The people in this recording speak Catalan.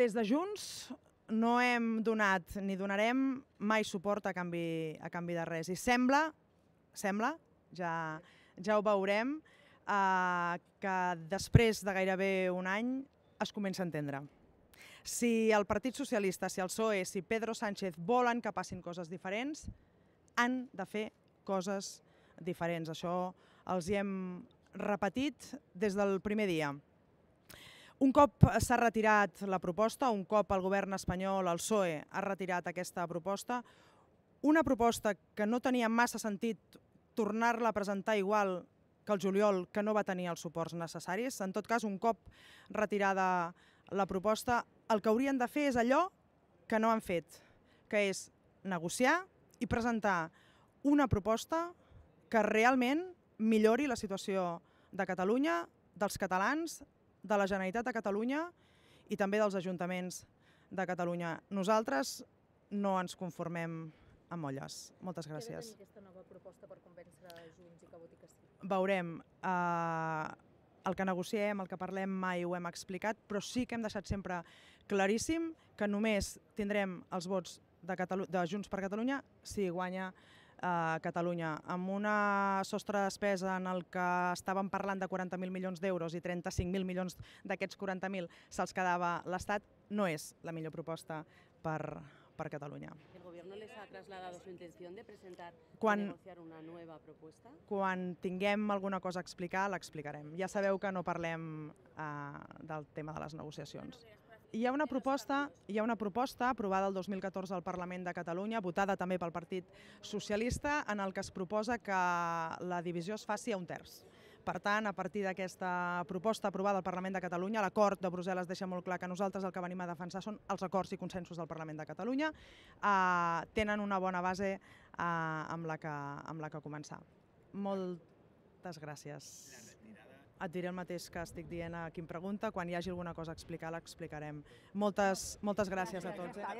des de Junts no hem donat ni donarem mai suport a canvi, a canvi de res. I sembla, sembla, ja, ja ho veurem, eh, que després de gairebé un any es comença a entendre. Si el Partit Socialista, si el PSOE, si Pedro Sánchez volen que passin coses diferents, han de fer coses diferents. Això els hi hem repetit des del primer dia. Un cop s'ha retirat la proposta, un cop el govern espanyol, el PSOE, ha retirat aquesta proposta, una proposta que no tenia massa sentit tornar-la a presentar igual que el juliol, que no va tenir els suports necessaris. En tot cas, un cop retirada la proposta, el que haurien de fer és allò que no han fet, que és negociar i presentar una proposta que realment millori la situació de Catalunya, dels catalans de la Generalitat de Catalunya i també dels ajuntaments de Catalunya. Nosaltres no ens conformem amb olles. Moltes gràcies. Què aquesta nova proposta per convèncer Junts i que voti que sí? Veurem. Eh, el que negociem, el que parlem mai ho hem explicat, però sí que hem deixat sempre claríssim que només tindrem els vots de, Catalu de Junts per Catalunya si guanya a Catalunya, amb una sostre despesa en el que estaven parlant de 40.000 milions d'euros i 35.000 milions d'aquests 40.000 se'ls quedava l'Estat, no és la millor proposta per, per Catalunya. ¿El no les ha trasladat su intenció de presentar quan, negociar una nova proposta? Quan tinguem alguna cosa a explicar, l'explicarem. Ja sabeu que no parlem eh, del tema de les negociacions hi ha una proposta, hi ha una proposta aprovada el 2014 al Parlament de Catalunya, votada també pel Partit Socialista, en el que es proposa que la divisió es faci a un terç. Per tant, a partir d'aquesta proposta aprovada al Parlament de Catalunya, l'acord de Brussel·les deixa molt clar que nosaltres el que venim a defensar són els acords i consensos del Parlament de Catalunya. Eh, tenen una bona base eh, amb, la que, amb la que començar. Moltes gràcies et diré el mateix que estic dient a qui em pregunta, quan hi hagi alguna cosa a explicar l'explicarem. Moltes, moltes gràcies a tots. Eh?